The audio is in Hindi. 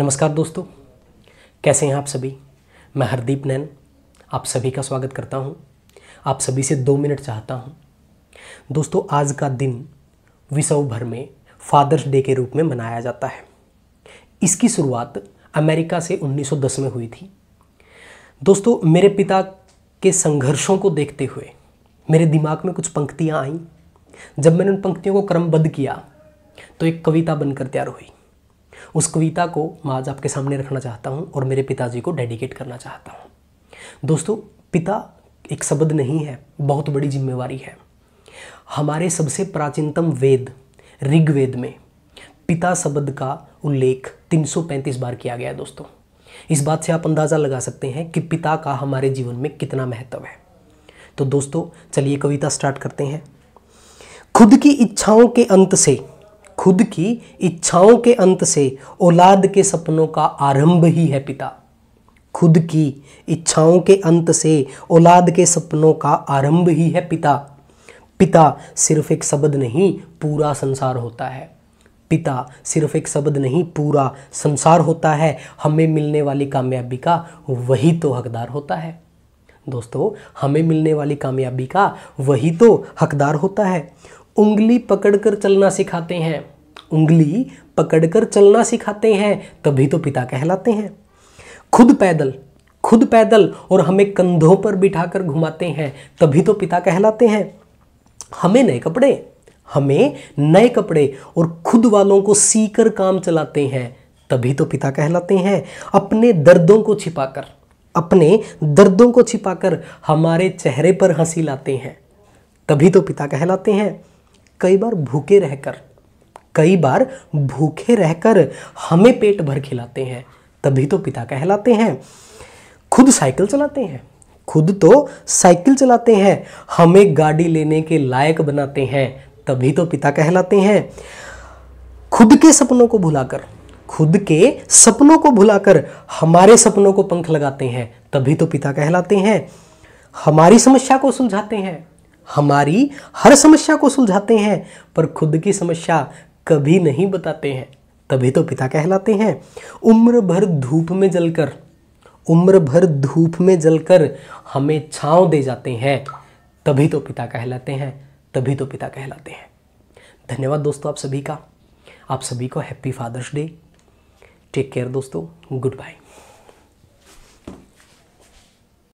नमस्कार दोस्तों कैसे हैं आप सभी मैं हरदीप नैन आप सभी का स्वागत करता हूं आप सभी से दो मिनट चाहता हूं दोस्तों आज का दिन विश्व भर में फादर्स डे के रूप में मनाया जाता है इसकी शुरुआत अमेरिका से 1910 में हुई थी दोस्तों मेरे पिता के संघर्षों को देखते हुए मेरे दिमाग में कुछ पंक्तियाँ आईं जब मैंने उन पंक्तियों को क्रमबद्ध किया तो एक कविता बनकर तैयार हुई उस कविता को मैं आज आपके सामने रखना चाहता हूँ और मेरे पिताजी को डेडिकेट करना चाहता हूँ दोस्तों पिता एक शब्द नहीं है बहुत बड़ी जिम्मेवारी है हमारे सबसे प्राचीनतम वेद ऋग्वेद में पिता शब्द का उल्लेख 335 बार किया गया है दोस्तों इस बात से आप अंदाज़ा लगा सकते हैं कि पिता का हमारे जीवन में कितना महत्व है तो दोस्तों चलिए कविता स्टार्ट करते हैं खुद की इच्छाओं के अंत से खुद की इच्छाओं के अंत से औलाद के सपनों का आरंभ ही है पिता खुद की इच्छाओं के अंत से औलाद के सपनों का आरंभ ही है पिता पिता सिर्फ एक शब्द नहीं पूरा संसार होता है पिता सिर्फ एक शब्द नहीं पूरा संसार होता है हमें मिलने वाली कामयाबी का वही तो हकदार होता है दोस्तों हमें मिलने वाली कामयाबी का वही तो हकदार होता है उंगली पकड़कर चलना सिखाते हैं उंगली पकड़कर चलना सिखाते हैं तभी तो पिता कहलाते हैं खुद पैदल खुद पैदल और हमें कंधों पर बिठाकर घुमाते हैं तभी तो पिता कहलाते हैं हमें नए कपड़े हमें नए कपड़े और खुद वालों को सीकर काम चलाते हैं तभी तो पिता कहलाते हैं अपने दर्दों को छिपाकर अपने दर्दों को छिपाकर हमारे चेहरे पर हंसी लाते हैं तभी तो पिता कहलाते हैं कई बार भूखे रहकर कई बार भूखे रहकर हमें पेट भर खिलाते हैं तभी तो पिता कहलाते हैं खुद साइकिल चलाते हैं खुद तो साइकिल चलाते हैं हमें गाड़ी लेने के लायक बनाते हैं तभी तो पिता कहलाते हैं खुद के सपनों को भुलाकर खुद के सपनों को भुलाकर हमारे सपनों को पंख लगाते हैं तभी तो पिता कहलाते हैं हमारी समस्या को सुलझाते हैं हमारी हर समस्या को सुलझाते हैं पर खुद की समस्या कभी नहीं बताते हैं तभी तो पिता कहलाते हैं उम्र भर धूप में जलकर उम्र भर धूप में जलकर हमें छाँव दे जाते हैं तभी तो पिता कहलाते हैं तभी तो पिता कहलाते हैं धन्यवाद दोस्तों आप सभी का आप सभी को happy father's day take care दोस्तों गुड बाय